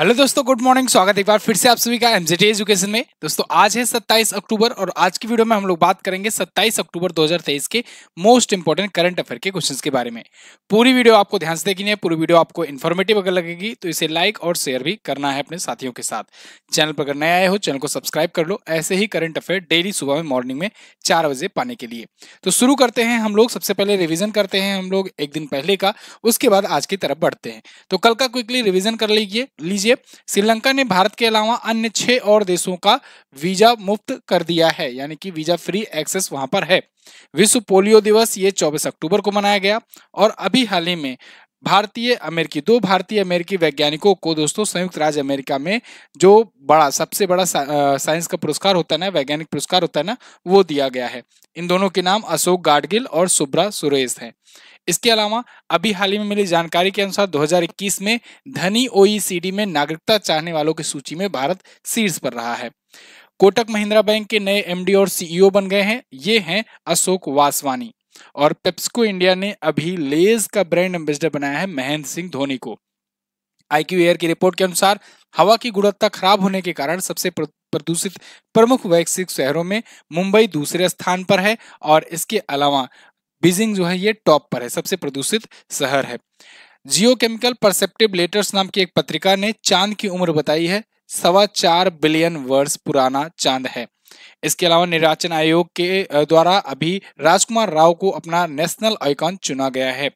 hello दोस्तों good morning स्वागत है एक बार फिर से आप सभी का एमजीटी एजुकेशन में दोस्तों आज है 27 अक्टूबर और आज की वीडियो में हम लोग बात करेंगे 27 अक्टूबर 2023 के मोस्ट इंपॉर्टेंट करंट अफेयर के क्वेश्चंस के बारे में पूरी वीडियो आपको ध्यान से देखनी है पूरी वीडियो आपको इन्फॉर्मेटिव अगर लगेगी तो इसे लाइक और शेयर भी करना है अपने साथियों के साथ चैनल पर अगर नए आए हो चैनल को सब्सक्राइब कर लो ऐसे ही करंट अफेयर डेली सुबह में मॉर्निंग में चार बजे पाने के लिए तो शुरू करते हैं हम लोग सबसे पहले रिविजन करते हैं हम लोग एक दिन पहले का उसके बाद आज की तरफ बढ़ते हैं तो कल का क्विकली रिविजन कर लीजिए लीजिए लीजिए श्रीलंका ने भारत के अलावा अन्य छह और देशों का वीजा मुफ्त कर दिया है यानी कि वीजा फ्री एक्सेस वहां पर है विश्व पोलियो दिवस ये 24 अक्टूबर को मनाया गया और अभी हाल ही में भारतीय अमेरिकी दो भारतीय अमेरिकी वैज्ञानिकों को दोस्तों संयुक्त राज्य अमेरिका में जो बड़ा सबसे बड़ा सा, साइंस का पुरस्कार होता है ना वैज्ञानिक पुरस्कार होता है ना वो दिया गया है इन दोनों के नाम अशोक गाडगिल और सुब्रा सुरेश हैं इसके अलावा अभी हाल ही में मिली जानकारी के अनुसार 2021 में धनी ओईसीडी e में नागरिकता चाहने वालों की सूची में भारत शीर्ष पर रहा है कोटक महिंद्रा बैंक के नए एमडी और सीईओ e बन गए हैं ये हैं अशोक वासवानी और पेप्सको इंडिया ने अभी लेज का ब्रांड एम्बेसडर बनाया है महेंद्र सिंह धोनी को आईक्यू एयर की रिपोर्ट के अनुसार हवा की गुणवत्ता खराब होने के कारण सबसे प्रदूषित प्रमुख वैश्विक शहरों में मुंबई दूसरे स्थान पर है और इसके अलावा बीजिंग जो है ये टॉप पर है सबसे प्रदूषित शहर है जियोकेमिकल परसेप्टिव लेटर्स नाम की एक पत्रिका ने चांद की उम्र बताई है सवा चार बिलियन वर्ष पुराना चांद है इसके अलावा निर्वाचन आयोग के द्वारा अभी राजकुमार राव को अपना नेशनल आइकॉन चुना गया है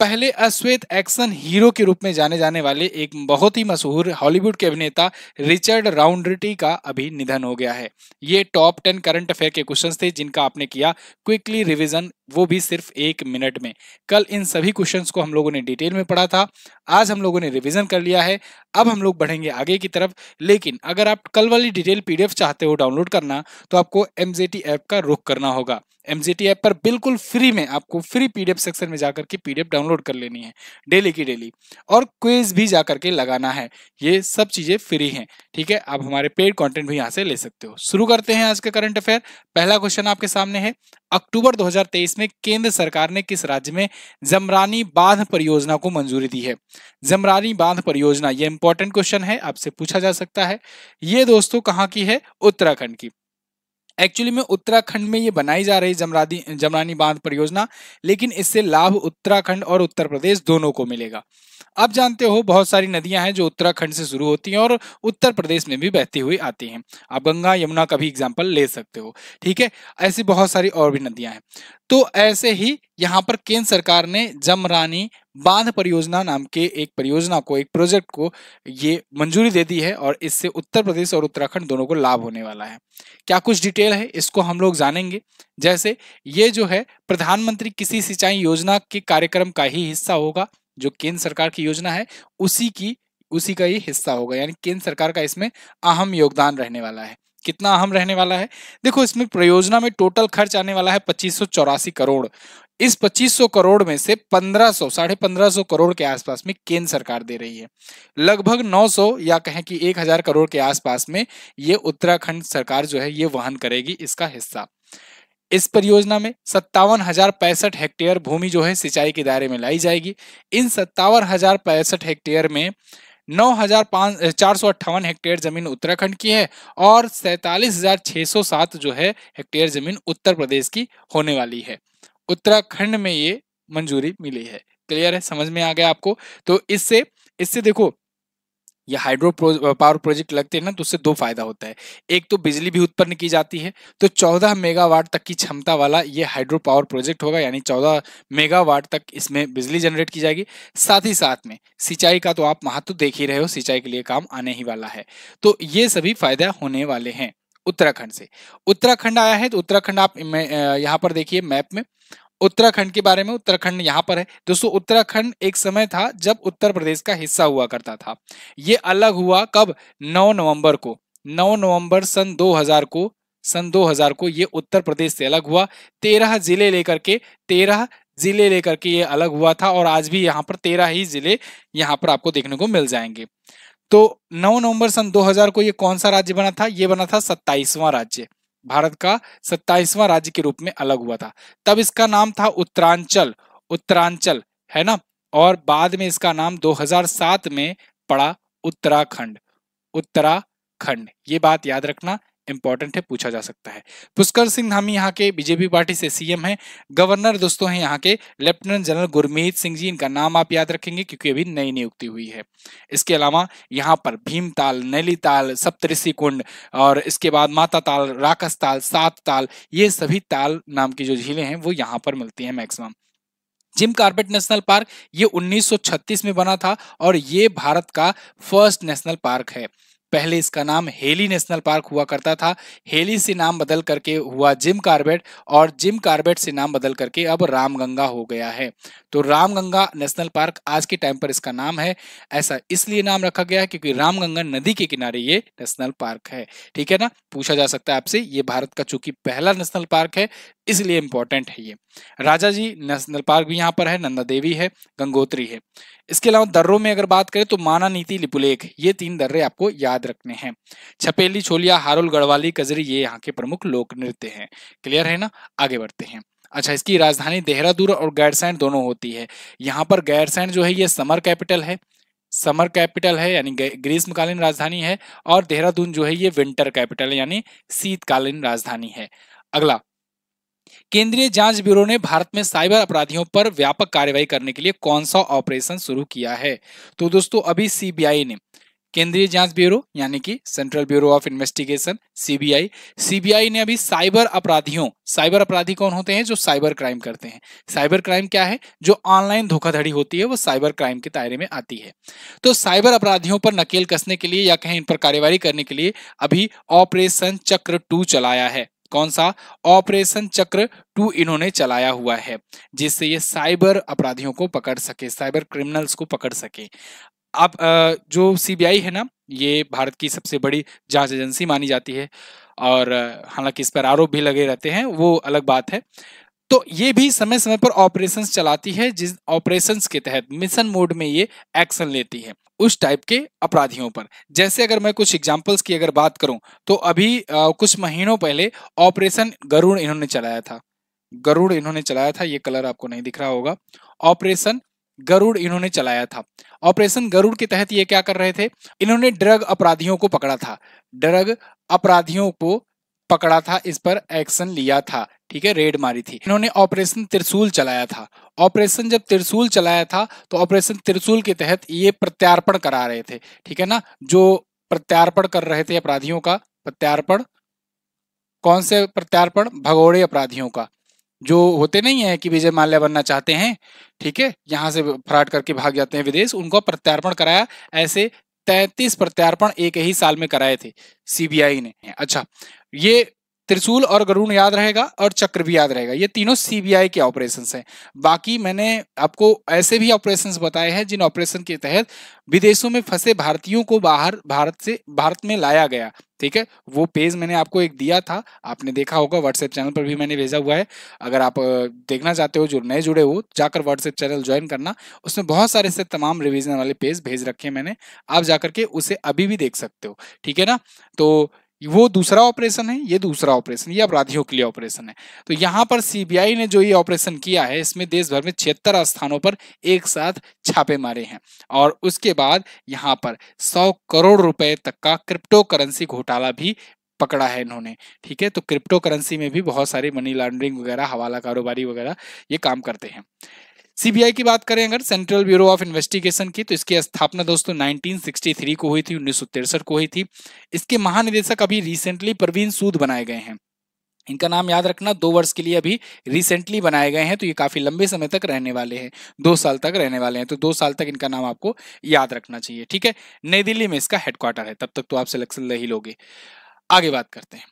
पहले अश्वेत एक्शन हीरो के रूप में जाने जाने वाले एक बहुत ही मशहूर हॉलीवुड के अभिनेता रिचर्ड राउंड्रिटी का अभी निधन हो गया है ये टॉप टेन करंट अफेयर के क्वेश्चंस थे जिनका आपने किया क्विकली रिवीजन वो भी सिर्फ एक मिनट में कल इन सभी क्वेश्चंस को हम लोगों ने डिटेल में पढ़ा था आज हम लोगों ने रिवीजन कर लिया है अब हम लोग बढ़ेंगे आगे की तरफ लेकिन अगर आप कल वाली डिटेल पीडीएफ चाहते हो डाउनलोड करना तो आपको एमजेटी ऐप का रुख करना होगा एमजेटी ऐप पर बिल्कुल फ्री में आपको फ्री पीडीएफ सेक्शन में जाकर के पीडीएफ डाउनलोड कर लेनी है डेली की डेली और क्वेज भी जाकर के लगाना है ये सब चीजें फ्री हैं ठीक है आप हमारे पेड कंटेंट भी यहाँ से ले सकते हो शुरू करते हैं आज का करंट अफेयर पहला क्वेश्चन आपके सामने है अक्टूबर 2023 में केंद्र सरकार ने किस राज्य में जमरानी बांध परियोजना को मंजूरी दी है जमरानी बांध परियोजना ये इंपॉर्टेंट क्वेश्चन है आपसे पूछा जा सकता है ये दोस्तों कहाँ की है उत्तराखंड की एक्चुअली में उत्तराखंड में ये बनाई जा रही जमरादी जमरानी बांध परियोजना लेकिन इससे लाभ उत्तराखंड और उत्तर प्रदेश दोनों को मिलेगा आप जानते हो बहुत सारी नदियां हैं जो उत्तराखंड से शुरू होती हैं और उत्तर प्रदेश में भी बहती हुई आती हैं आप गंगा यमुना का भी एग्जाम्पल ले सकते हो ठीक है ऐसी बहुत सारी और भी नदियां हैं तो ऐसे ही यहाँ पर केंद्र सरकार ने जमरानी बांध परियोजना नाम के एक परियोजना को एक प्रोजेक्ट को ये मंजूरी दे दी है और इससे उत्तर प्रदेश और उत्तराखंड दोनों को लाभ होने वाला है क्या कुछ डिटेल है इसको हम लोग जानेंगे जैसे ये जो है प्रधानमंत्री किसी सिंचाई योजना के कार्यक्रम का ही हिस्सा होगा जो केंद्र सरकार की योजना है उसी की उसी का ही हिस्सा होगा यानी केंद्र सरकार का इसमें अहम योगदान रहने वाला है कितना अहम रहने वाला है देखो इसमें परियोजना में टोटल खर्च आने वाला है पच्चीस करोड़ इस 2500 करोड़ में से 1500 साढ़े पंद्रह करोड़ के आसपास में केंद्र सरकार दे रही है लगभग 900 या कहें कि 1000 करोड़ के आसपास में ये उत्तराखंड सरकार जो है ये वहन करेगी इसका हिस्सा इस परियोजना में सत्तावन हजार पैंसठ हेक्टेयर भूमि जो है सिंचाई के दायरे में लाई जाएगी इन सत्तावन हजार पैंसठ हेक्टेयर में नौ हजार चार सौ अट्ठावन हेक्टेयर जमीन उत्तराखंड की है और सैतालीस हजार छह सौ सात जो है हेक्टेयर जमीन उत्तर प्रदेश की होने वाली है उत्तराखंड में ये मंजूरी मिली है क्लियर है समझ में आ गया आपको तो इससे इससे देखो ये हाइड्रो पावर प्रोजेक्ट लगते हैं ना तो उससे दो फायदा होता है एक तो बिजली भी उत्पन्न की जाती है तो 14 मेगावाट तक की क्षमता वाला ये हाइड्रो पावर प्रोजेक्ट होगा यानी 14 मेगावाट तक इसमें बिजली जनरेट की जाएगी साथ ही साथ में सिंचाई का तो आप महत्व देख ही रहे हो सिंचाई के लिए काम आने ही वाला है तो ये सभी फायदा होने वाले हैं उत्तराखंड से उत्तराखंड आया है तो उत्तराखंड आप यहाँ पर देखिए मैप में उत्तराखंड के बारे में उत्तराखंड यहाँ पर है दोस्तों उत्तराखंड एक समय था जब उत्तर प्रदेश का हिस्सा हुआ करता था ये अलग हुआ कब 9 नवंबर को 9 नवंबर सन 2000 को सन 2000 को ये उत्तर प्रदेश से अलग हुआ तेरह जिले लेकर के तेरह जिले लेकर के ये अलग हुआ था और आज भी यहाँ पर तेरह ही जिले यहाँ पर आपको देखने को मिल जाएंगे तो 9 नवंबर सन 2000 को ये कौन सा राज्य बना था ये बना था सत्ताईसवां राज्य भारत का सत्ताईसवां राज्य के रूप में अलग हुआ था तब इसका नाम था उत्तरांचल उत्तरांचल है ना और बाद में इसका नाम 2007 में पड़ा उत्तराखंड उत्तराखंड ये बात याद रखना इंपॉर्टेंट है पूछा जा सकता है पुष्कर सिंह धामी यहाँ के बीजेपी पार्टी से सीएम है गवर्नर दोस्तों हैं यहाँ के लेफ्टिनेंट जनरल गुरमीत सिंह जी इनका नाम आप याद रखेंगे क्योंकि अभी नई नियुक्ति हुई है इसके अलावा यहाँ पर भीमताल नैलीताल सप्तऋषि कुंड और इसके बाद माता ताल राकस ताल सात ताल ये सभी ताल नाम की जो झीलें हैं वो यहाँ पर मिलती हैं maximum Jim Corbett national park ये 1936 में बना था और ये भारत का फर्स्ट नेशनल पार्क है पहले इसका नाम हेली नेशनल पार्क हुआ करता था हेली से नाम बदल करके हुआ जिम कार्बेट और जिम कार्बेट से नाम बदल करके अब रामगंगा हो गया है तो रामगंगा नेशनल पार्क आज के टाइम पर इसका नाम है ऐसा इसलिए नाम रखा गया है क्योंकि रामगंगा नदी के किनारे ये नेशनल पार्क है ठीक है ना पूछा जा सकता है आपसे ये भारत का चूंकि पहला नेशनल पार्क है इसलिए इंपॉर्टेंट है ये राजा जी नेशनल पार्क भी यहाँ पर है नंदा देवी है गंगोत्री है इसके अलावा दर्रों में अगर बात करें तो माना नीति लिपुलेख ये तीन दर्रे आपको याद रखने हैं छपेली छोलिया हारोल गढ़वाली कजरी ये यहाँ के प्रमुख लोक नृत्य है क्लियर है ना आगे बढ़ते हैं अच्छा इसकी राजधानी देहरादून और गैरसैंड दोनों होती है यहाँ पर गैरसैंड जो है ये समर कैपिटल है समर कैपिटल है यानी ग्रीष्मकालीन राजधानी है और देहरादून जो है ये विंटर कैपिटल यानी शीतकालीन राजधानी है अगला केंद्रीय जांच ब्यूरो ने भारत में साइबर अपराधियों पर व्यापक कार्रवाई करने के लिए कौन सा ऑपरेशन शुरू किया है तो दोस्तों अभी सीबीआई ने केंद्रीय जांच ब्यूरो यानी कि central bureau of investigation CBI CBI ने अभी साइबर अपराधियों साइबर अपराधी कौन होते हैं जो साइबर क्राइम करते हैं साइबर क्राइम क्या है जो ऑनलाइन धोखाधड़ी होती है वो साइबर क्राइम के दायरे में आती है तो साइबर अपराधियों पर नकेल कसने के लिए या कहीं इन पर कार्यवाही करने के लिए अभी ऑपरेशन चक्र टू चलाया है कौन सा ऑपरेशन चक्र टू इन्होंने चलाया हुआ है जिससे ये साइबर अपराधियों को पकड़ सके साइबर क्रिमिनल्स को पकड़ सके आप जो सीबीआई है ना ये भारत की सबसे बड़ी जांच एजेंसी मानी जाती है और हालांकि इस पर आरोप भी लगे रहते हैं वो अलग बात है तो ये भी समय समय पर ऑपरेशंस चलाती है जिस ऑपरेशंस के तहत मिशन मोड में ये एक्शन लेती है उस टाइप के अपराधियों पर जैसे अगर मैं कुछ एग्जांपल्स की अगर बात करूं तो अभी आ, कुछ महीनों पहले ऑपरेशन गरुड़ इन्होंने चलाया था गरुड़ इन्होंने चलाया था ये कलर आपको नहीं दिख रहा होगा ऑपरेशन गरुड़ इन्होंने चलाया था ऑपरेशन गरुड़ के तहत ये क्या कर रहे थे इन्होंने ड्रग अपराधियों को पकड़ा था ड्रग अपराधियों को पकड़ा था इस पर एक्शन लिया था ठीक है रेड मारी थी इन्होंने ऑपरेशन त्रिशूल चलाया था ऑपरेशन जब त्रिशूल चलाया था तो ऑपरेशन त्रिशूल के तहत ये प्रत्यार्पण करा रहे थे ठीक है ना जो प्रत्यार्पण कर रहे थे अपराधियों का प्रत्यार्पण कौन से प्रत्यार्पण भगोड़े अपराधियों का जो होते नहीं है कि विजय माल्या बनना चाहते हैं ठीक है यहाँ से फ्राड करके भाग जाते हैं विदेश उनको प्रत्यार्पण कराया ऐसे तैतीस प्रत्यार्पण एक ही साल में कराए थे सीबीआई ने अच्छा ये त्रिशूल और गरुण याद रहेगा और चक्र भी याद रहेगा ये तीनों सीबीआई के ऑपरेशंस हैं बाकी मैंने आपको ऐसे भी ऑपरेशंस बताए हैं जिन ऑपरेशन के तहत विदेशों में फंसे भारतीयों को बाहर भारत से भारत में लाया गया ठीक है वो पेज मैंने आपको एक दिया था आपने देखा होगा व्हाट्सएप चैनल पर भी मैंने भेजा हुआ है अगर आप देखना चाहते हो जो नए जुड़े हो जाकर व्हाट्सएप चैनल ज्वाइन करना उसमें बहुत सारे से तमाम रिविजन वाले पेज भेज रखे हैं मैंने आप जाकर के उसे अभी भी देख सकते हो ठीक है ना तो वो दूसरा ऑपरेशन है ये दूसरा ऑपरेशन ये अपराधियों के लिए ऑपरेशन है तो यहाँ पर सीबीआई ने जो ये ऑपरेशन किया है इसमें देश भर में छिहत्तर स्थानों पर एक साथ छापे मारे हैं और उसके बाद यहाँ पर सौ करोड़ रुपए तक का क्रिप्टो करेंसी घोटाला भी पकड़ा है इन्होंने ठीक है तो क्रिप्टो करेंसी में भी बहुत सारे मनी लॉन्ड्रिंग वगैरह हवाला कारोबारी वगैरह ये काम करते हैं सीबीआई की बात करें अगर सेंट्रल ब्यूरो ऑफ इन्वेस्टिगेशन की तो इसकी स्थापना दोस्तों 1963 को हुई थी उन्नीस को हुई थी इसके महानिदेशक अभी रिसेंटली प्रवीण सूद बनाए गए हैं इनका नाम याद रखना दो वर्ष के लिए अभी रिसेंटली बनाए गए हैं तो ये काफी लंबे समय तक रहने वाले हैं दो साल तक रहने वाले हैं तो दो साल तक इनका नाम आपको याद रखना चाहिए ठीक है नई दिल्ली में इसका हेडक्वार्टर है तब तक तो आप सिलेक्शन ले ही लोगे आगे बात करते हैं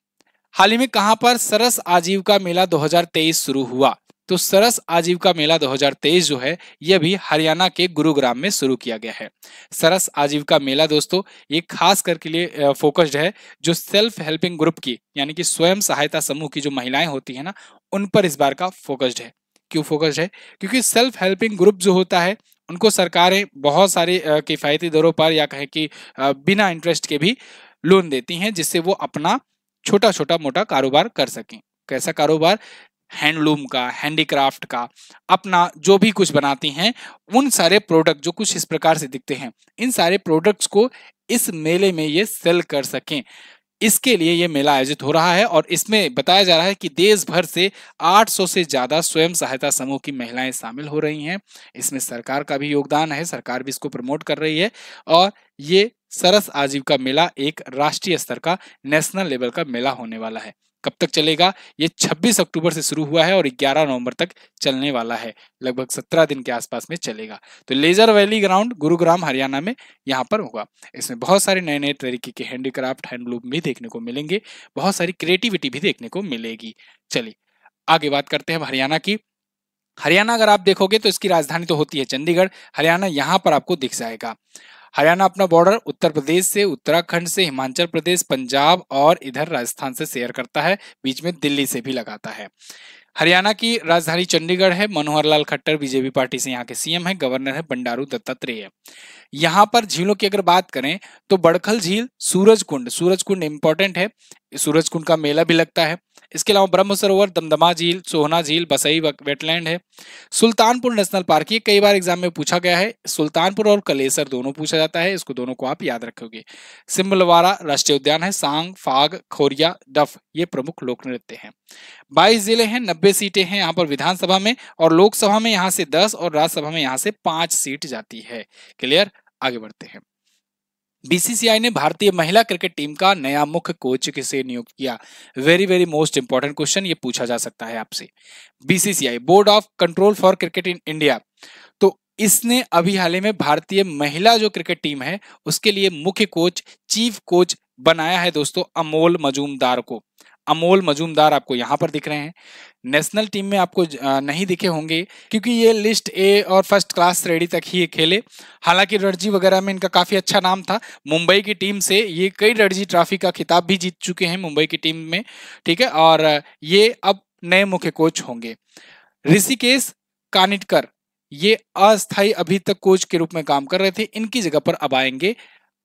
हाल ही में कहां पर सरस आजीविका मेला 2023 शुरू हुआ तो सरस आजीविका मेला 2023 जो है यह भी हरियाणा के गुरुग्राम में शुरू किया गया है सरस आजीविका मेला दोस्तों ये खास करके लिए फोकस्ड है जो सेल्फ हेल्पिंग ग्रुप की यानी कि स्वयं सहायता समूह की जो महिलाएं होती है ना उन पर इस बार का फोकस्ड है क्यों फोकस्ड है क्योंकि सेल्फ हेल्पिंग ग्रुप जो होता है उनको सरकारें बहुत सारी किफ़ायती दरों पर या कहें कि बिना इंटरेस्ट के भी लोन देती हैं जिससे वो अपना छोटा छोटा मोटा कारोबार कर सकें कैसा कारोबार हैंडलूम का हैंडीक्राफ्ट का अपना जो भी कुछ बनाती हैं उन सारे प्रोडक्ट जो कुछ इस प्रकार से दिखते हैं इन सारे प्रोडक्ट्स को इस मेले में ये सेल कर सकें इसके लिए ये मेला आयोजित हो रहा है और इसमें बताया जा रहा है कि देश भर से 800 से ज़्यादा स्वयं सहायता समूह की महिलाएं शामिल हो रही हैं इसमें सरकार का भी योगदान है सरकार भी इसको प्रमोट कर रही है और ये सरस आजीविका मेला एक राष्ट्रीय स्तर का नेशनल लेवल का मेला होने वाला है कब तक चलेगा ये 26 अक्टूबर से शुरू हुआ है और 11 नवंबर तक चलने वाला है लगभग 17 दिन के आसपास में चलेगा तो leisure valley ground Gurugram Haryana में यहाँ पर होगा इसमें बहुत सारे नए नए तरीके के हैंडीक्राफ्ट हैंडलूम भी देखने को मिलेंगे बहुत सारी क्रिएटिविटी भी देखने को मिलेगी चलिए आगे बात करते हैं हरियाणा की हरियाणा अगर आप देखोगे तो इसकी राजधानी तो होती है चंडीगढ़ हरियाणा यहाँ पर आपको दिख जाएगा हरियाणा अपना बॉर्डर उत्तर प्रदेश से उत्तराखंड से हिमाचल प्रदेश पंजाब और इधर राजस्थान से शेयर करता है बीच में दिल्ली से भी लगाता है हरियाणा की राजधानी चंडीगढ़ है मनोहर लाल खट्टर बीजेपी पार्टी से यहाँ के सीएम है गवर्नर है बंडारू दत्तात्रेय यहाँ पर झीलों की अगर बात करें तो बड़खल झील सूरज कुंड सूरज कुंड इंपॉर्टेंट है सूरज कुंड का मेला भी लगता है इसके अलावा ब्रह्म सरोवर दमदमा झील सोहना झील बसई वेटलैंड है सुल्तानपुर नेशनल पार्क ये कई बार एग्जाम में पूछा गया है सुल्तानपुर और कलेसर दोनों पूछा जाता है इसको दोनों को आप याद रखोगे सिम्बलवारा राष्ट्रीय उद्यान है सांग फाग खोरिया डफ ये प्रमुख लोक नृत्य हैं बाईस जिले हैं नब्बे सीटें हैं यहाँ पर विधानसभा में और लोकसभा में यहाँ से दस और राज्यसभा में यहाँ से पांच सीट जाती है क्लियर आगे बढ़ते हैं बीसीसीआई ने भारतीय महिला क्रिकेट टीम का नया मुख्य कोच किसे नियुक्त किया very very most important question ये पूछा जा सकता है आपसे BCCI board of control for cricket in India तो इसने अभी हाल ही में भारतीय महिला जो क्रिकेट टीम है उसके लिए मुख्य कोच चीफ कोच बनाया है दोस्तों अमोल मजूमदार को अमोल मजूमदार आपको यहाँ पर दिख रहे हैं नेशनल टीम में आपको नहीं दिखे होंगे क्योंकि ये लिस्ट ए और फर्स्ट क्लास श्रेणी तक ही खेले हालांकि रणजी वगैरह में इनका काफ़ी अच्छा नाम था मुंबई की टीम से ये कई रणजी ट्रॉफी का खिताब भी जीत चुके हैं मुंबई की टीम में ठीक है और ये अब नए मुख्य कोच होंगे ऋषिकेश कानिटकर ये अस्थाई अभी तक कोच के रूप में काम कर रहे थे इनकी जगह पर अब आएंगे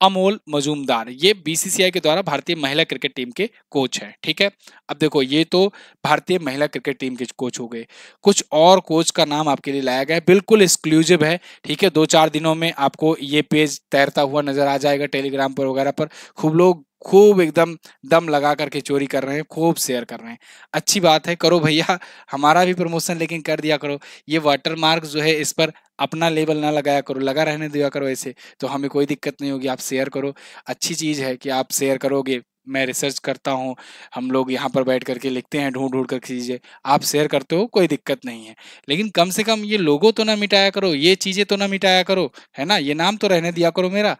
अमोल मजूमदार ये बीसीसीआई के द्वारा भारतीय महिला क्रिकेट टीम के कोच हैं ठीक है अब देखो ये तो भारतीय महिला क्रिकेट टीम के कोच हो गए कुछ और कोच का नाम आपके लिए लाया गया है बिल्कुल एक्सक्लूसिव है ठीक है दो चार दिनों में आपको ये पेज तैरता हुआ नजर आ जाएगा टेलीग्राम पर वगैरह पर खूब लोग खूब एकदम दम लगा करके चोरी कर रहे हैं खूब शेयर कर रहे हैं अच्छी बात है करो भैया हमारा भी प्रमोशन लेकिन कर दिया करो ये वाटर मार्क जो है इस पर अपना लेबल ना लगाया करो लगा रहने दिया करो ऐसे तो हमें कोई दिक्कत नहीं होगी आप शेयर करो अच्छी चीज़ है कि आप शेयर करोगे मैं रिसर्च करता हूँ हम लोग यहाँ पर बैठ करके लिखते हैं ढूंढ ढूंढ कर चीज़ें आप शेयर करते हो कोई दिक्कत नहीं है लेकिन कम से कम ये लोगों तो ना मिटाया करो ये चीज़ें तो ना मिटाया करो है ना ये नाम तो रहने दिया करो मेरा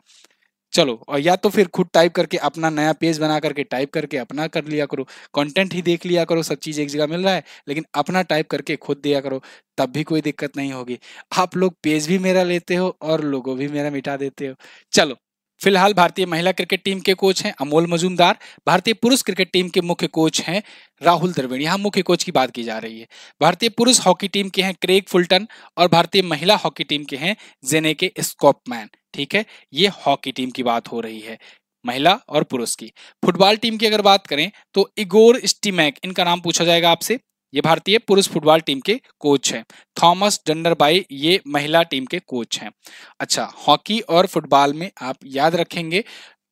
चलो और या तो फिर खुद टाइप करके अपना नया पेज बना करके टाइप करके अपना कर लिया करो कंटेंट ही देख लिया करो सब चीज़ एक जगह मिल रहा है लेकिन अपना टाइप करके खुद दिया करो तब भी कोई दिक्कत नहीं होगी आप लोग पेज भी मेरा लेते हो और लोगों भी मेरा मिटा देते हो चलो फिलहाल भारतीय महिला क्रिकेट टीम के कोच हैं अमोल मजूमदार भारतीय पुरुष क्रिकेट टीम के मुख्य कोच हैं राहुल द्रविड़ यहाँ मुख्य कोच की बात की जा रही है भारतीय पुरुष हॉकी टीम के हैं क्रेग फुलटन और भारतीय महिला हॉकी टीम के हैं जेने के स्कॉपमैन ठीक है ये हॉकी टीम की बात हो रही है महिला और पुरुष की फुटबॉल टीम की अगर बात करें तो इगोर स्टीमैक इनका नाम पूछा जाएगा आपसे ये भारतीय पुरुष फुटबॉल टीम के कोच हैं थॉमस डंडरबाई ये महिला टीम के कोच हैं अच्छा हॉकी और फुटबॉल में आप याद रखेंगे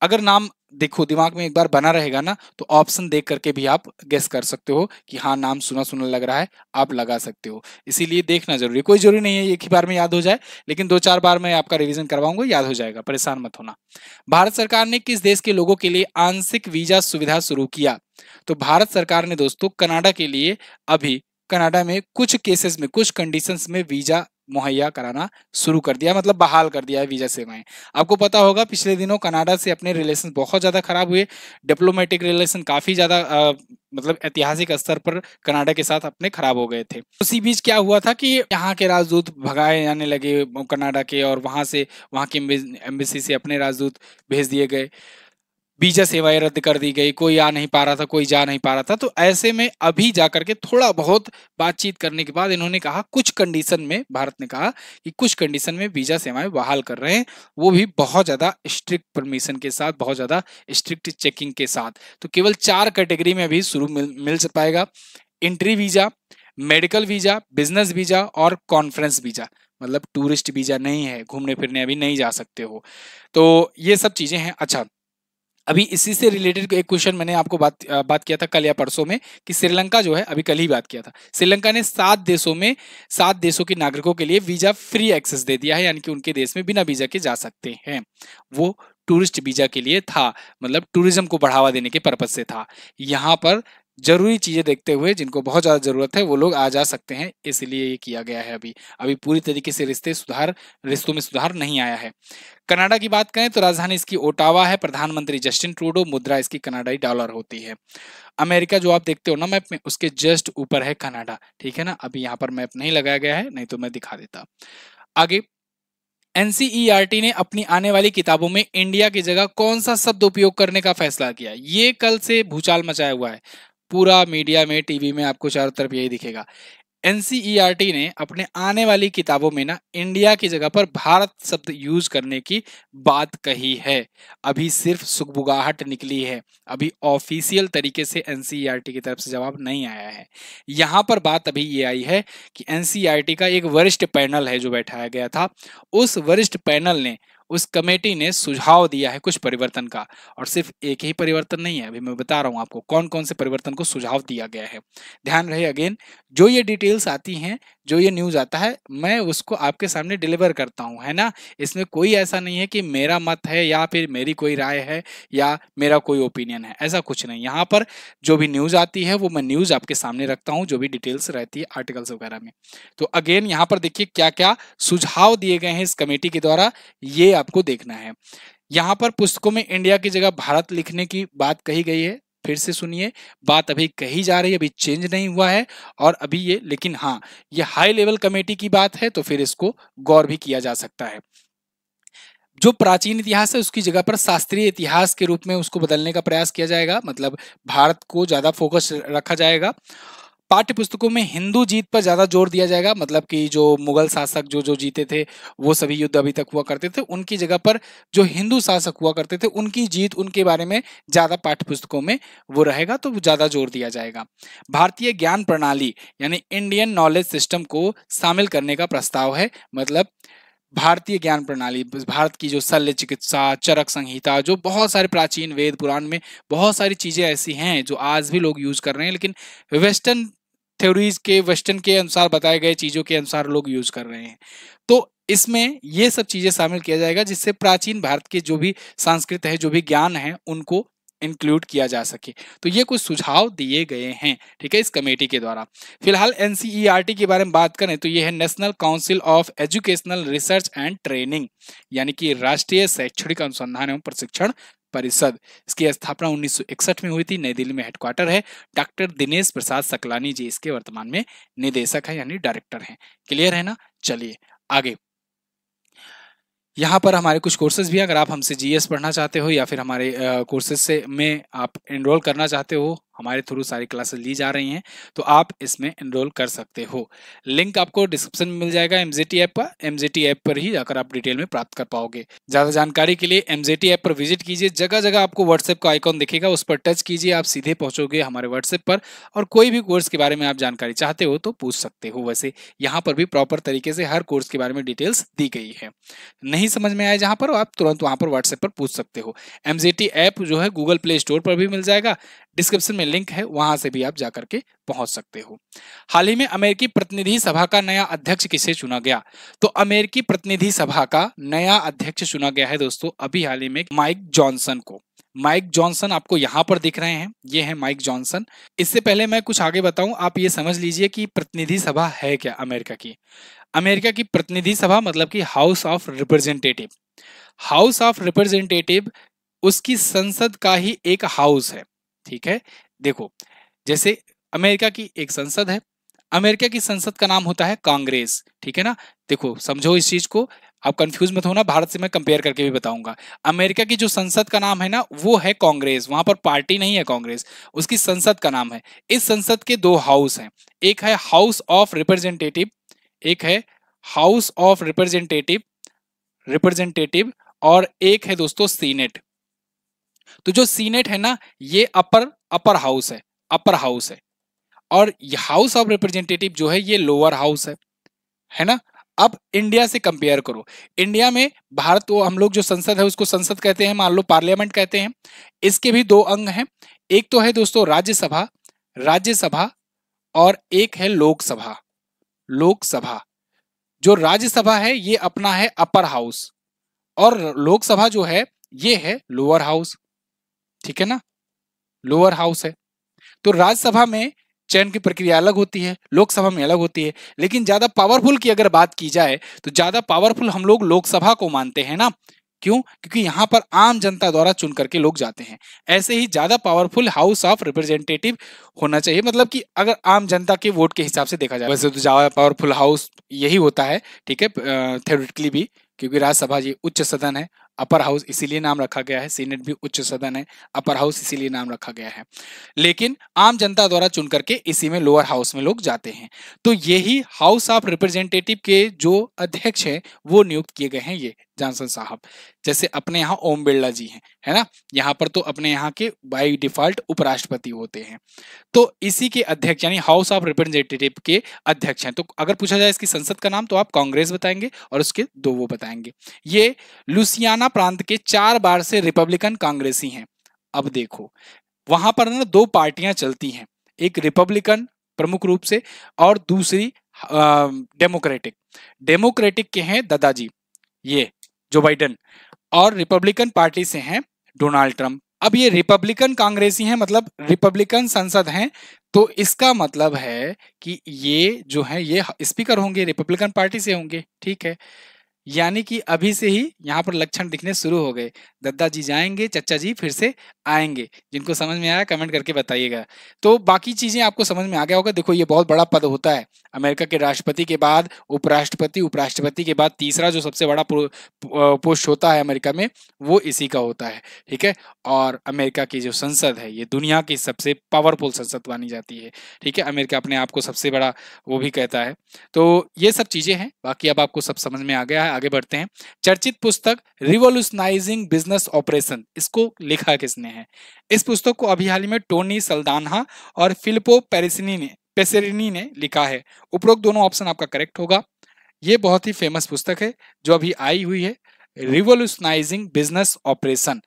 अगर नाम देखो दिमाग में एक बार बना रहेगा ना तो ऑप्शन देख करके भी आप गेस कर सकते हो कि हाँ नाम सुना सुना लग रहा है आप लगा सकते हो इसीलिए देखना जरूरी कोई जरूरी नहीं है एक ही बार में याद हो जाए लेकिन दो चार बार मैं आपका रिवीजन करवाऊंगा याद हो जाएगा परेशान मत होना भारत सरकार ने किस देश के लोगों के लिए आंशिक वीजा सुविधा शुरू किया तो भारत सरकार ने दोस्तों कनाडा के लिए अभी कनाडा में कुछ केसेस में कुछ कंडीशंस में वीजा मुहैया कराना शुरू कर दिया मतलब बहाल कर दिया है वीजा सेवाएं आपको पता होगा पिछले दिनों कनाडा से अपने रिलेशन बहुत ज़्यादा खराब हुए डिप्लोमेटिक रिलेशन काफ़ी ज़्यादा मतलब ऐतिहासिक स्तर पर कनाडा के साथ अपने खराब हो गए थे उसी बीच क्या हुआ था कि यहाँ के राजदूत भगाए जाने लगे कनाडा के और वहाँ से वहाँ के एम्बेसी से अपने राजदूत भेज दिए गए वीजा सेवाएं रद्द कर दी गई कोई आ नहीं पा रहा था कोई जा नहीं पा रहा था तो ऐसे में अभी जा करके थोड़ा बहुत बातचीत करने के बाद इन्होंने कहा कुछ कंडीशन में भारत ने कहा कि कुछ कंडीशन में वीजा सेवाएं बहाल कर रहे हैं वो भी बहुत ज्यादा स्ट्रिक्ट परमिशन के साथ बहुत ज्यादा स्ट्रिक्ट चेकिंग के साथ तो केवल चार कैटेगरी में अभी शुरू मिल, मिल पाएगा entry visa medical visa business visa और कॉन्फ्रेंस वीजा मतलब टूरिस्ट वीजा नहीं है घूमने फिरने अभी नहीं जा सकते हो तो ये सब चीजें हैं अच्छा अभी इसी से रिलेटेड एक क्वेश्चन मैंने आपको बात बात किया था कल या परसों में कि श्रीलंका जो है अभी कल ही बात किया था श्रीलंका ने सात देशों में सात देशों के नागरिकों के लिए वीजा फ्री एक्सेस दे दिया है यानी कि उनके देश में बिना वीजा के जा सकते हैं वो टूरिस्ट वीजा के लिए था मतलब टूरिज्म को बढ़ावा देने के पर्पज से था यहाँ पर जरूरी चीज़ें देखते हुए जिनको बहुत ज़्यादा ज़रूरत है वो लोग आ जा सकते हैं इसलिए ये किया गया है अभी अभी पूरी तरीके से रिश्ते सुधार रिश्तों में सुधार नहीं आया है कनाडा की बात करें तो राजधानी इसकी ओटावा है प्रधानमंत्री जस्टिन ट्रूडो मुद्रा इसकी कनाडाई डॉलर होती है अमेरिका जो आप देखते हो ना मैप में उसके जस्ट ऊपर है कनाडा ठीक है ना अभी यहाँ पर मैप नहीं लगाया गया है नहीं तो मैं दिखा देता आगे एनसीईआरटी ने अपनी आने वाली किताबों में इंडिया की जगह कौन सा शब्द उपयोग करने का फैसला किया ये कल से भूचाल मचाया हुआ है पूरा मीडिया में टीवी में आपको चारों तरफ यही दिखेगा एन e ने अपने आने वाली किताबों में ना इंडिया की जगह पर भारत शब्द यूज करने की बात कही है अभी सिर्फ सुखबुगाहट निकली है अभी ऑफिशियल तरीके से एन e की तरफ से जवाब नहीं आया है यहाँ पर बात अभी ये आई है कि एन e का एक वरिष्ठ पैनल है जो बैठाया गया था उस वरिष्ठ पैनल ने उस कमेटी ने सुझाव दिया है कुछ परिवर्तन का और सिर्फ एक ही परिवर्तन नहीं है अभी मैं बता रहा हूँ आपको कौन कौन से परिवर्तन को सुझाव दिया गया है ध्यान रहे अगेन जो ये डिटेल्स आती हैं जो ये न्यूज़ आता है मैं उसको आपके सामने डिलीवर करता हूँ है ना इसमें कोई ऐसा नहीं है कि मेरा मत है या फिर मेरी कोई राय है या मेरा कोई ओपिनियन है ऐसा कुछ नहीं यहाँ पर जो भी न्यूज़ आती है वो मैं न्यूज़ आपके सामने रखता हूँ जो भी डिटेल्स रहती है आर्टिकल्स वगैरह में तो अगेन यहाँ पर देखिए क्या क्या सुझाव दिए गए हैं इस कमेटी के द्वारा ये आपको देखना है यहाँ पर पुस्तकों में इंडिया की जगह भारत लिखने की बात कही गई है फिर से सुनिए बात अभी कही जा रही है अभी चेंज नहीं हुआ है और अभी ये लेकिन हाँ ये हाई लेवल कमेटी की बात है तो फिर इसको गौर भी किया जा सकता है जो प्राचीन इतिहास है उसकी जगह पर शास्त्रीय इतिहास के रूप में उसको बदलने का प्रयास किया जाएगा मतलब भारत को ज्यादा फोकस रखा जाएगा पाठ्य पुस्तकों में हिंदू जीत पर ज्यादा जोर दिया जाएगा मतलब कि जो मुगल शासक जो जो जीते थे वो सभी युद्ध अभी तक हुआ करते थे उनकी जगह पर जो हिंदू शासक हुआ करते थे उनकी जीत उनके बारे में ज्यादा पाठ्य पुस्तकों में वो रहेगा तो ज्यादा जोर दिया जाएगा भारतीय ज्ञान प्रणाली यानी इंडियन नॉलेज सिस्टम को शामिल करने का प्रस्ताव है मतलब भारतीय ज्ञान प्रणाली भारत की जो शल्य चिकित्सा चरक संहिता जो बहुत सारे प्राचीन वेद पुराण में बहुत सारी चीज़ें ऐसी हैं जो आज भी लोग यूज कर रहे हैं लेकिन वेस्टर्न थ्योरीज के वेस्टर्न के अनुसार बताए गए चीज़ों के अनुसार लोग यूज कर रहे हैं तो इसमें ये सब चीज़ें शामिल किया जाएगा जिससे प्राचीन भारत के जो भी संस्कृत है जो भी ज्ञान है उनको इंक्लूड किया जा सके तो ये कुछ सुझाव दिए गए हैं ठीक है इस कमेटी के द्वारा फिलहाल एनसीईआरटी e के बारे में बात करें तो ये है national council of educational research and training यानी कि राष्ट्रीय शैक्षणिक अनुसंधान एवं प्रशिक्षण परिषद इसकी स्थापना 1961 में हुई थी नई दिल्ली में हेडक्वार्टर है डॉक्टर दिनेश प्रसाद सकलानी जी इसके वर्तमान में निदेशक है यानी डायरेक्टर हैं क्लियर है ना चलिए आगे यहाँ पर हमारे कुछ कोर्सेज भी अगर आप हमसे जीएस पढ़ना चाहते हो या फिर हमारे कोर्सेज से में आप इनरोल करना चाहते हो हमारे थ्रू सारी क्लासेस ली जा रही हैं तो आप इसमें इनरोल कर सकते हो लिंक आपको डिस्क्रिप्शन में मिल जाएगा एम ऐप का एम ऐप पर ही जाकर आप डिटेल में प्राप्त कर पाओगे ज़्यादा जानकारी के लिए एम ऐप पर विजिट कीजिए जगह जगह आपको व्हाट्सएप का आइकॉन दिखेगा उस पर टच कीजिए आप सीधे पहुंचोगे हमारे व्हाट्सएप पर और कोई भी कोर्स के बारे में आप जानकारी चाहते हो तो पूछ सकते हो वैसे यहाँ पर भी प्रॉपर तरीके से हर कोर्स के बारे में डिटेल्स दी गई है नहीं समझ में आए जहाँ पर आप तुरंत वहाँ पर व्हाट्सएप पर पूछ सकते हो एम ऐप जो है गूगल प्ले स्टोर पर भी मिल जाएगा डिस्क्रिप्शन में में लिंक है वहां से भी आप जाकर के पहुंच सकते हो हाल ही में अमेरिकी प्रतिनिधि सभा का नया अध्यक्ष किसे चुना गया तो अमेरिकी प्रतिनिधि सभा का नया अध्यक्ष चुना गया है दोस्तों अभी हाल ही में माइक जॉनसन को माइक जॉनसन आपको यहाँ पर दिख रहे हैं ये है माइक जॉनसन इससे पहले मैं कुछ आगे बताऊं आप ये समझ लीजिए कि प्रतिनिधि सभा है क्या अमेरिका की अमेरिका की प्रतिनिधि सभा मतलब कि house of representative house of representative उसकी संसद का ही एक हाउस है ठीक है देखो जैसे अमेरिका की एक संसद है अमेरिका की संसद का नाम होता है कांग्रेस ठीक है ना देखो समझो इस चीज को आप कंफ्यूज मत होना भारत से मैं कंपेयर करके भी बताऊंगा अमेरिका की जो संसद का नाम है ना वो है कांग्रेस वहां पर पार्टी नहीं है कांग्रेस उसकी संसद का नाम है इस संसद के दो हाउस हैं एक है हाउस ऑफ रिप्रेजेंटेटिव एक है हाउस ऑफ रिप्रेजेंटेटिव रिप्रेजेंटेटिव और एक है दोस्तों सीनेट तो जो सीनेट है ना ये अपर अपर हाउस है अपर हाउस है और हाउस ऑफ रिप्रेजेंटेटिव जो है ये लोअर हाउस है है ना अब इंडिया से कंपेयर करो इंडिया में भारत वो हम लोग जो संसद है उसको संसद कहते हैं मान लो पार्लियामेंट कहते हैं इसके भी दो अंग हैं एक तो है दोस्तों राज्यसभा राज्यसभा और एक है लोकसभा लोकसभा जो राज्यसभा है ये अपना है अपर हाउस और लोकसभा जो है ये है लोअर हाउस ठीक है ना लोअर हाउस है तो राज्यसभा में चयन की प्रक्रिया अलग होती है लोकसभा में अलग होती है लेकिन ज्यादा पावरफुल की अगर बात की जाए तो ज्यादा पावरफुल हम लोग लोकसभा को मानते हैं ना क्यों क्योंकि यहां पर आम जनता द्वारा चुन करके लोग जाते हैं ऐसे ही ज्यादा पावरफुल हाउस ऑफ रिप्रेजेंटेटिव होना चाहिए मतलब कि अगर आम जनता के वोट के हिसाब से देखा जाए वैसे तो ज्यादा पावरफुल हाउस यही होता है ठीक है थेरिटिकली भी क्योंकि राज्यसभा ये उच्च सदन है अपर हाउस इसीलिए नाम रखा गया है सीनेट भी उच्च सदन है अपर हाउस इसीलिए नाम रखा गया है लेकिन आम जनता द्वारा चुन करके इसी में लोअर हाउस में लोग जाते हैं तो यही हाउस ऑफ रिप्रेजेंटेटिव के जो अध्यक्ष हैं वो नियुक्त किए गए हैं ये जॉनसन साहब जैसे अपने यहाँ ओम बिरला जी हैं है ना यहाँ पर तो अपने यहाँ के बाय डिफॉल्ट उपराष्ट्रपति होते हैं तो इसी के अध्यक्ष यानी हाउस ऑफ रिप्रेजेंटेटिव के अध्यक्ष हैं तो अगर पूछा जाए इसकी संसद का नाम तो आप कांग्रेस बताएंगे और उसके दो वो बताएंगे ये लुसियाना प्रांत के चार बार से रिपब्लिकन कांग्रेसी हैं अब देखो वहां पर ना दो पार्टियां चलती हैं एक रिपब्लिकन प्रमुख रूप से और दूसरी डेमोक्रेटिक डेमोक्रेटिक के हैं दादाजी ये जो बाइडन और रिपब्लिकन पार्टी से हैं डोनाल्ड ट्रंप अब ये रिपब्लिकन कांग्रेसी हैं मतलब रिपब्लिकन संसद हैं तो इसका मतलब है कि ये जो है ये स्पीकर होंगे रिपब्लिकन पार्टी से होंगे ठीक है यानी कि अभी से ही यहाँ पर लक्षण दिखने शुरू हो गए दद्दा जी जाएंगे चचा जी फिर से आएंगे जिनको समझ में आया कमेंट करके बताइएगा तो बाकी चीजें आपको समझ में आ गया होगा देखो ये बहुत बड़ा पद होता है अमेरिका के राष्ट्रपति के बाद उपराष्ट्रपति उपराष्ट्रपति के बाद तीसरा जो सबसे बड़ा पोस्ट होता है अमेरिका में वो इसी का होता है ठीक है और अमेरिका की जो संसद है ये दुनिया की सबसे पावरफुल संसद मानी जाती है ठीक है अमेरिका अपने आप को सबसे बड़ा वो भी कहता है तो ये सब चीजें हैं बाकी अब आपको सब समझ में आ गया है आगे बढ़ते हैं चर्चित पुस्तक रिवोल्यूशनाइजिंग बिजनेस ऑपरेशन इसको लिखा किसने है इस पुस्तक को अभी हाल ही में टोनी सल्दानहा और फिलिपो पेरिसनी ने पेसेरिनी ने लिखा है उपरोक्त दोनों ऑप्शन आपका करेक्ट होगा ये बहुत ही फेमस पुस्तक है जो अभी आई हुई है रिवोल्यूशनाइजिंग बिजनेस ऑपरेशन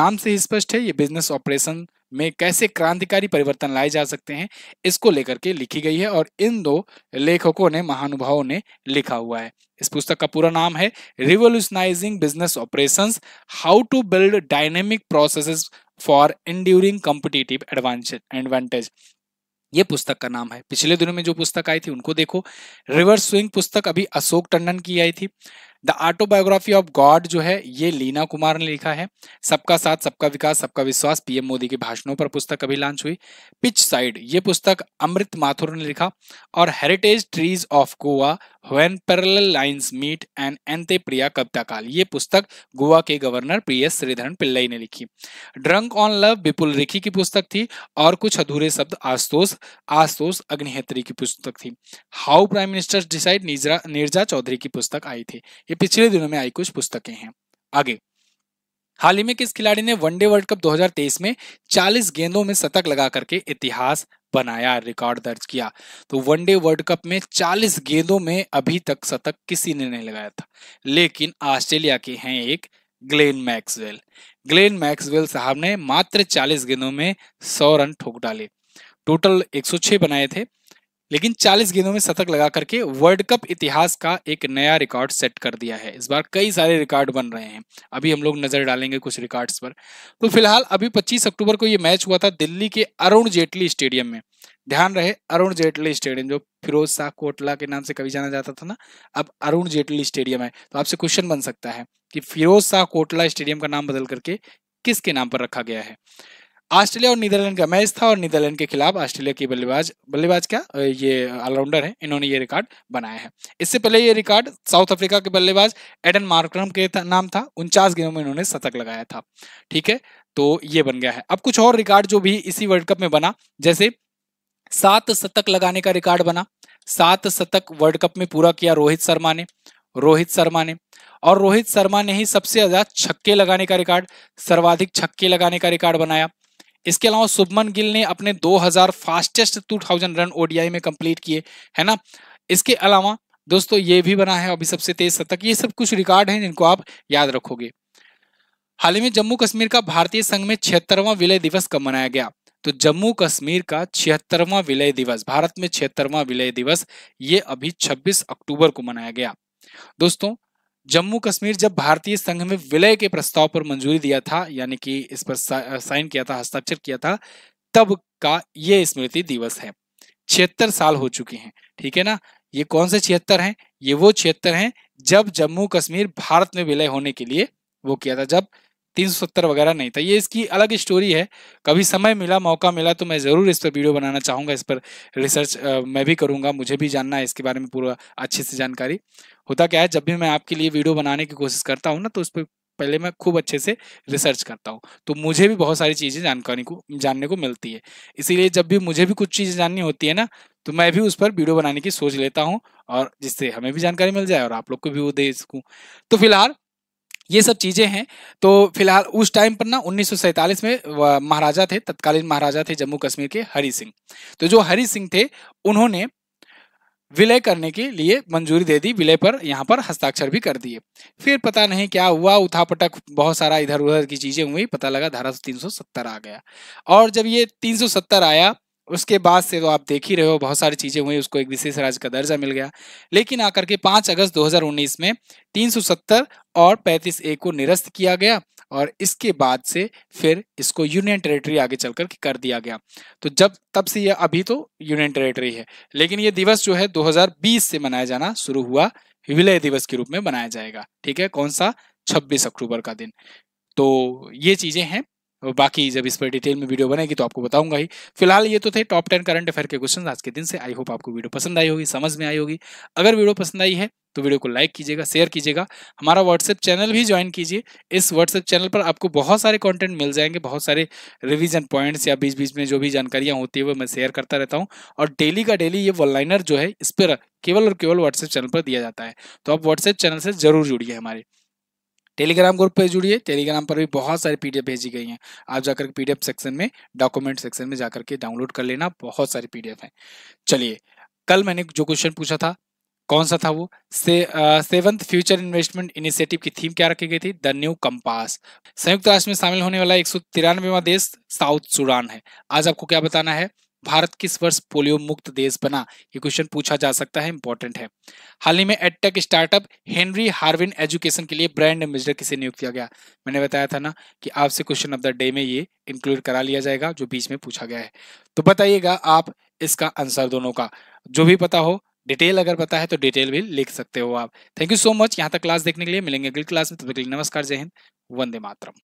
नाम से स्पष्ट है ये बिजनेस ऑपरेशन में कैसे क्रांतिकारी परिवर्तन लाए जा सकते हैं इसको लेकर के लिखी गई है और इन दो लेखकों ने महानुभावों ने लिखा हुआ है इस पुस्तक का पूरा नाम है revolutionising business operation how to build dynamic process for enduring competitive advantage ये पुस्तक का नाम है पिछले दिनों में जो पुस्तक आई थी उनको देखो रिवर्स स्विंग पुस्तक अभी अशोक टंडन की आई थी द ऑटोबायोग्राफी ऑफ गॉड जो है ये लीना कुमार ने लिखा है सबका साथ सबका विकास सबका विश्वास पीएम मोदी के भाषणों पर पुस्तक अभी लॉन्च हुई पिच साइड ये पुस्तक अमृत माथुर ने लिखा और heritage trees of Goa when parallel lines meet and Ente Priya Kavithakal ये पुस्तक गोवा के गवर्नर प्रिय श्रीधरन पिल्लई ने लिखी drunk on love Vipul Rekhi की पुस्तक थी और कुछ अधूरे शब्द आस्तोष आस्तोष अग्निहेत्री की पुस्तक थी how prime minister decide Neerja Chaudhary की पुस्तक आई थी ये पिछले दिनों में आई कुछ पुस्तकें हैं आगे हाल ही में किस खिलाड़ी ने वनडे वर्ल्ड कप 2023 में 40 गेंदों में शतक लगा करके इतिहास बनाया रिकॉर्ड दर्ज किया तो वनडे वर्ल्ड कप में 40 गेंदों में अभी तक शतक किसी ने नहीं लगाया था लेकिन ऑस्ट्रेलिया के हैं एक ग्लेन मैक्सवेल ग्लेन मैक्सवेल साहब ने मात्र 40 गेंदों में 100 रन ठोक डाले टोटल 106 बनाए थे लेकिन 40 गेंदों में शतक लगा करके वर्ल्ड कप इतिहास का एक नया रिकॉर्ड सेट कर दिया है इस बार कई सारे रिकॉर्ड बन रहे हैं अभी हम लोग नजर डालेंगे कुछ रिकॉर्ड्स पर तो फिलहाल अभी 25 अक्टूबर को यह मैच हुआ था दिल्ली के अरुण जेटली स्टेडियम में ध्यान रहे अरुण जेटली स्टेडियम जो फिरोज शाह कोटला के नाम से कभी जाना जाता था ना अब अरुण जेटली स्टेडियम है तो आपसे क्वेश्चन बन सकता है कि फिरोज शाह कोटला स्टेडियम का नाम बदल करके किसके नाम पर रखा गया है ऑस्ट्रेलिया और नीदरलैंड का मैच था और नीदरलैंड के खिलाफ ऑस्ट्रेलिया की बल्लेबाज बल्लेबाज क्या ये ऑलराउंडर है इन्होंने ये रिकॉर्ड बनाया है इससे पहले ये रिकॉर्ड साउथ अफ्रीका के बल्लेबाज एडन मार्क्रम के था, नाम था उनचास गेंदों में इन्होंने शतक लगाया था ठीक है तो ये बन गया है अब कुछ और रिकॉर्ड जो भी इसी वर्ल्ड कप में बना जैसे सात शतक लगाने का रिकॉर्ड बना सात शतक वर्ल्ड कप में पूरा किया रोहित शर्मा ने रोहित शर्मा ने और रोहित शर्मा ने ही सबसे ज्यादा छक्के लगाने का रिकॉर्ड सर्वाधिक छक्के लगाने का रिकॉर्ड बनाया इसके अलावा शुभमन गिल ने अपने 2000 फास्टेस्ट 2000 रन ओडीआई में कंप्लीट किए है ना इसके अलावा दोस्तों ये भी बना है अभी सबसे तेज शतक ये सब कुछ रिकॉर्ड हैं जिनको आप याद रखोगे हाल ही में जम्मू कश्मीर का भारतीय संघ में छिहत्तरवां विलय दिवस कब मनाया गया तो जम्मू कश्मीर का छिहत्तरवां विलय दिवस भारत में छिहत्तरवां विलय दिवस ये अभी 26 अक्टूबर को मनाया गया दोस्तों जम्मू कश्मीर जब भारतीय संघ में विलय के प्रस्ताव पर मंजूरी दिया था यानी कि इस पर साइन किया था हस्ताक्षर किया था तब का ये स्मृति दिवस है छिहत्तर साल हो चुके हैं ठीक है ना ये कौन से छिहत्तर हैं ये वो छिहत्तर हैं जब जम्मू कश्मीर भारत में विलय होने के लिए वो किया था जब 370 वगैरह नहीं था ये इसकी अलग स्टोरी है कभी समय मिला मौका मिला तो मैं ज़रूर इस पर वीडियो बनाना चाहूंगा इस पर रिसर्च आ, मैं भी करूंगा मुझे भी जानना है इसके बारे में पूरा अच्छे से जानकारी होता क्या है जब भी मैं आपके लिए वीडियो बनाने की कोशिश करता हूँ ना तो उस पर पहले मैं खूब अच्छे से रिसर्च करता हूँ तो मुझे भी बहुत सारी चीज़ें जानकारी को जानने को मिलती है इसीलिए जब भी मुझे भी कुछ चीज़ें जाननी होती है ना तो मैं भी उस पर वीडियो बनाने की सोच लेता हूँ और जिससे हमें भी जानकारी मिल जाए और आप लोग को भी वो दे सकूँ तो फिलहाल ये सब चीज़ें हैं तो फिलहाल उस टाइम पर ना उन्नीस में महाराजा थे तत्कालीन महाराजा थे जम्मू कश्मीर के हरि सिंह तो जो हरि सिंह थे उन्होंने विलय करने के लिए मंजूरी दे दी विलय पर यहाँ पर हस्ताक्षर भी कर दिए फिर पता नहीं क्या हुआ उठापटक बहुत सारा इधर उधर की चीजें हुई पता लगा धारा 370 आ गया और जब ये 370 आया उसके बाद से तो आप देख ही रहे हो बहुत सारी चीज़ें हुई उसको एक विशेष राज्य का दर्जा मिल गया लेकिन आकर के 5 अगस्त 2019 में 370 और 35 ए को निरस्त किया गया और इसके बाद से फिर इसको यूनियन टेरिटरी आगे चल कर दिया गया तो जब तब से यह अभी तो यूनियन टेरिटरी है लेकिन ये दिवस जो है 2020 से मनाया जाना शुरू हुआ विलय दिवस के रूप में मनाया जाएगा ठीक है कौन सा 26 अक्टूबर का दिन तो ये चीज़ें हैं बाकी जब इस पर डिटेल में वीडियो बनेगी तो आपको बताऊंगा ही फिलहाल ये तो थे टॉप टेन करंट अफेयर के क्वेश्चन आज के दिन से आई होप आपको वीडियो पसंद आई होगी समझ में आई होगी अगर वीडियो पसंद आई है तो वीडियो को लाइक कीजिएगा शेयर कीजिएगा हमारा व्हाट्सएप चैनल भी ज्वाइन कीजिए इस व्हाट्सएप चैनल पर आपको बहुत सारे कंटेंट मिल जाएंगे बहुत सारे रिवीजन पॉइंट्स या बीच बीच में जो भी जानकारियां होती है वो मैं शेयर करता रहता हूँ और डेली का डेली ये वनलाइनर जो है इस पर केवल और केवल व्हाट्सएप चैनल पर दिया जाता है तो आप व्हाट्सएप चैनल से जरूर जुड़िए हमारे टेलीग्राम ग्रुप पर जुड़िए टेलीग्राम पर भी बहुत सारी पीडीएफ भेजी गई हैं आप जाकर पीडीएफ सेक्शन में डॉक्यूमेंट सेक्शन में जाकर के डाउनलोड कर लेना बहुत सारी पीडीएफ हैं चलिए कल मैंने जो क्वेश्चन पूछा था कौन सा था वो से, सेवंथ फ्यूचर इन्वेस्टमेंट इनिशिएटिव की थीम क्या रखी गई थी द न्यू कंपास संयुक्त राष्ट्र में शामिल होने वाला एक देश साउथ सूडान है आज आपको क्या बताना है भारत किस वर्ष पोलियो मुक्त देश बना ये क्वेश्चन पूछा जा सकता है इंपॉर्टेंट है हाल ही में edtech startup Henry Harvin education के लिए ब्रांड एम्बेसडर किसे नियुक्त किया गया मैंने बताया था ना कि आपसे क्वेश्चन ऑफ द डे में ये इंक्लूड करा लिया जाएगा जो बीच में पूछा गया है तो बताइएगा आप इसका आंसर दोनों का जो भी पता हो डिटेल अगर पता है तो डिटेल भी लिख सकते हो आप थैंक यू सो मच यहाँ तक क्लास देखने के लिए मिलेंगे अगली क्लास में तब तक नमस्कार जय हिंद वंदे मातरम